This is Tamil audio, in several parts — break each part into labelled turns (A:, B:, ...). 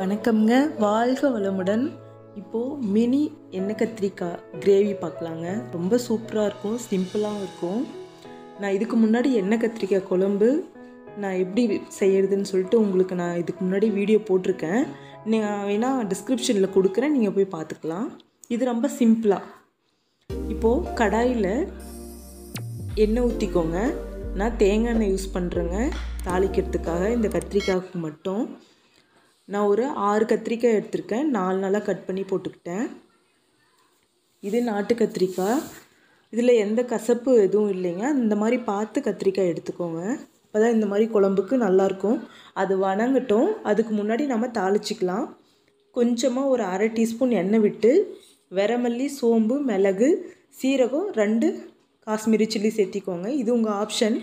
A: வணக்கம்ங்க வாழ்க வளமுடன் இப்போது மினி எண்ணெய் கத்திரிக்காய் கிரேவி பார்க்கலாங்க ரொம்ப சூப்பராக இருக்கும் சிம்பிளாகவும் இருக்கும் நான் இதுக்கு முன்னாடி எண்ணெய் கத்திரிக்காய் குழம்பு நான் எப்படி செய்யறதுன்னு சொல்லிட்டு உங்களுக்கு நான் இதுக்கு முன்னாடி வீடியோ போட்டிருக்கேன் நீங்கள் வேணால் டிஸ்கிரிப்ஷனில் கொடுக்குறேன் நீங்கள் போய் பார்த்துக்கலாம் இது ரொம்ப சிம்பிளாக இப்போது கடாயில் எண்ணெய் ஊற்றிக்கோங்க நான் தேங்காய் எண்ணெய் யூஸ் பண்ணுறேங்க தாளிக்கிறதுக்காக இந்த கத்திரிக்காய்க்கு மட்டும் நான் ஒரு ஆறு கத்திரிக்காய் எடுத்திருக்கேன் நாலு நாளாக கட் பண்ணி போட்டுக்கிட்டேன் இது நாட்டு கத்திரிக்காய் இதில் எந்த கசப்பு எதுவும் இல்லைங்க இந்த மாதிரி பார்த்து கத்திரிக்காய் எடுத்துக்கோங்க அப்போ தான் இந்த மாதிரி குழம்புக்கு நல்லாயிருக்கும் அது வணங்கட்டும் அதுக்கு முன்னாடி நம்ம தாளிச்சிக்கலாம் கொஞ்சமாக ஒரு அரை டீஸ்பூன் எண்ணெய் விட்டு வெரமல்லி சோம்பு மிளகு சீரகம் ரெண்டு காஷ்மீரி சில்லி சேர்த்திக்கோங்க இது உங்கள் ஆப்ஷன்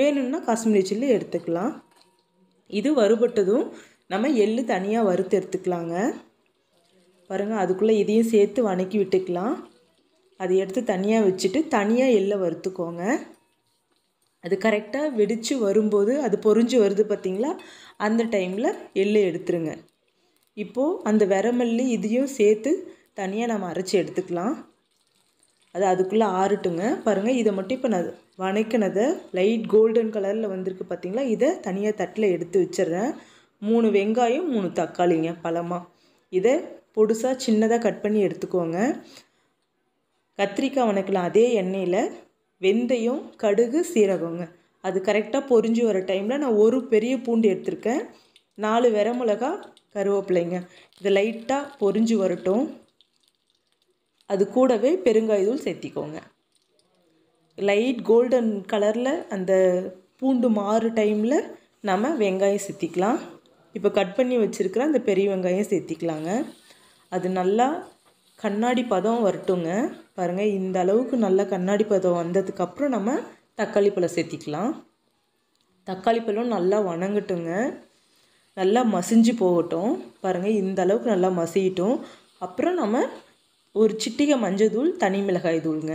A: வேணும்னா காஷ்மீரி சில்லி எடுத்துக்கலாம் இது வறுபட்டதும் நம்ம எள்ளு தனியாக வறுத்து எடுத்துக்கலாங்க பாருங்கள் அதுக்குள்ளே இதையும் சேர்த்து வணக்கி விட்டுக்கலாம் அதை எடுத்து தனியாக வச்சுட்டு தனியாக எள்ளை வறுத்துக்கோங்க அது கரெக்டாக வெடித்து வரும்போது அது பொறிஞ்சு வருது பார்த்திங்களா அந்த டைமில் எள்ளு எடுத்துருங்க இப்போது அந்த விரமல்லி இதையும் சேர்த்து தனியாக நம்ம அரைச்சி எடுத்துக்கலாம் அது அதுக்குள்ளே ஆறட்டுங்க பாருங்கள் இதை மட்டும் இப்போ நான் வணக்கினதை லைட் கோல்டன் கலரில் வந்திருக்கு பார்த்திங்களா இதை தனியாக தட்டில் எடுத்து வச்சிடுறேன் மூணு வெங்காயம் மூணு தக்காளிங்க பழமாக இதை பொடுசாக சின்னதாக கட் பண்ணி எடுத்துக்கோங்க கத்திரிக்காய் வணக்கலாம் அதே எண்ணெயில் வெந்தயம் கடுகு சீரகங்க அது கரெக்டாக பொரிஞ்சு வர டைமில் நான் ஒரு பெரிய பூண்டு எடுத்திருக்கேன் நாலு மிளகா கருவேப்பிலைங்க இது லைட்டாக பொரிஞ்சு வரட்டும் அது கூடவே பெருங்காயதூள் சேர்த்திக்கோங்க லைட் கோல்டன் கலரில் அந்த பூண்டு மாறு டைமில் நம்ம வெங்காயம் சேர்த்திக்கலாம் இப்போ கட் பண்ணி வச்சுருக்கிற அந்த பெரிய வெங்காயம் சேர்த்திக்கலாங்க அது நல்லா கண்ணாடி பதம் வரட்டுங்க பாருங்கள் இந்த அளவுக்கு நல்லா கண்ணாடி பதம் வந்ததுக்கப்புறம் நம்ம தக்காளி பழம் சேர்த்திக்கலாம் தக்காளி பழம் நல்லா வணங்கட்டுங்க நல்லா மசிஞ்சு போகட்டும் பாருங்கள் இந்த அளவுக்கு நல்லா மசியட்டும் அப்புறம் நம்ம ஒரு சிட்டிகை மஞ்சள் தூள் தனி மிளகாய் தூளுங்க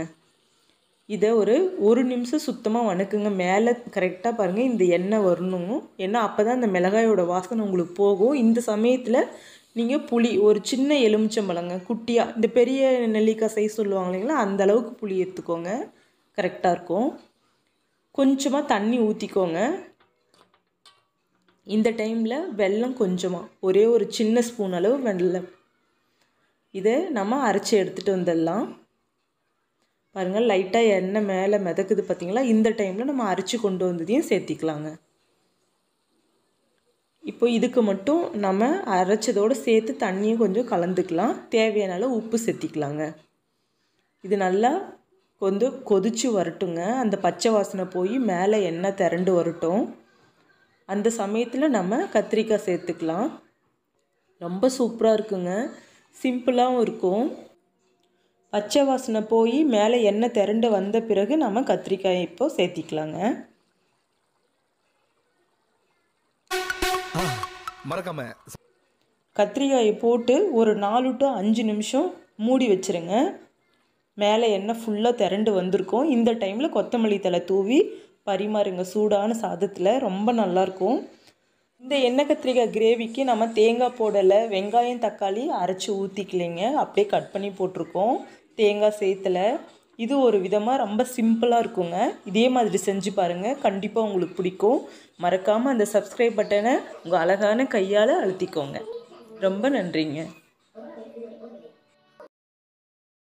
A: இதை ஒரு ஒரு நிமிஷம் சுத்தமாக வணக்குங்க மேலே கரெக்டாக பாருங்கள் இந்த எண்ணெய் வரணும் ஏன்னா அப்போ தான் இந்த மிளகாயோட வாசனை உங்களுக்கு போகும் இந்த சமயத்தில் நீங்கள் புளி ஒரு சின்ன எலுமிச்சம்பழங்க குட்டியாக இந்த பெரிய நெல்லிக்காய் சைஸ் சொல்லுவாங்க இல்லைங்களா அந்த அளவுக்கு புளி எடுத்துக்கோங்க கரெக்டாக இருக்கும் கொஞ்சமாக தண்ணி ஊற்றிக்கோங்க இந்த டைமில் வெல்லம் கொஞ்சமாக ஒரே ஒரு சின்ன ஸ்பூன் அளவு வெள்ளம் இதை நம்ம அரைச்சி எடுத்துகிட்டு வந்துடலாம் பாருங்கள் லைட்டாக எண்ணெய் மேலே மிதக்குது பார்த்திங்களா இந்த டைமில் நம்ம அரைச்சி கொண்டு வந்ததையும் சேர்த்திக்கலாங்க இப்போ இதுக்கு மட்டும் நம்ம அரைச்சதோடு சேர்த்து தண்ணியும் கொஞ்சம் கலந்துக்கலாம் தேவையான அளவு உப்பு சேர்த்திக்கலாங்க இது நல்லா கொஞ்சம் கொதித்து வரட்டுங்க அந்த பச்சை வாசனை போய் மேலே எண்ணெய் திரண்டு வரட்டும் அந்த சமயத்தில் நம்ம கத்திரிக்காய் சேர்த்துக்கலாம் ரொம்ப சூப்பராக இருக்குங்க சிம்பிளாகவும் இருக்கும் பச்சை வாசனை போய் மேலே எண்ணெய் திரண்டு வந்த பிறகு நம்ம கத்திரிக்காய் இப்போது சேர்த்திக்கலாங்க கத்திரிக்காயை போட்டு ஒரு நாலு டு அஞ்சு நிமிஷம் மூடி வச்சுருங்க மேலே எண்ணெய் ஃபுல்லாக திரண்டு வந்திருக்கும் இந்த டைமில் கொத்தமல்லி தலை தூவி பரிமாறுங்க சூடான சாதத்தில் ரொம்ப நல்லாயிருக்கும் இந்த எண்ணெய் கத்திரிக்காய் கிரேவிக்கு நம்ம தேங்காய் போடலை வெங்காயம் தக்காளி அரைச்சி ஊற்றிக்கலைங்க அப்படியே கட் பண்ணி போட்டிருக்கோம் தேங்காய் சேத்தில் இது ஒரு விதமாக ரொம்ப சிம்பிளாக இருக்குங்க இதே மாதிரி செஞ்சு பாருங்கள் கண்டிப்பாக உங்களுக்கு பிடிக்கும் மறக்காமல் அந்த சப்ஸ்கிரைப் பட்டனை உங்கள் அழகான கையால் அழுத்திக்கோங்க ரொம்ப நன்றிங்க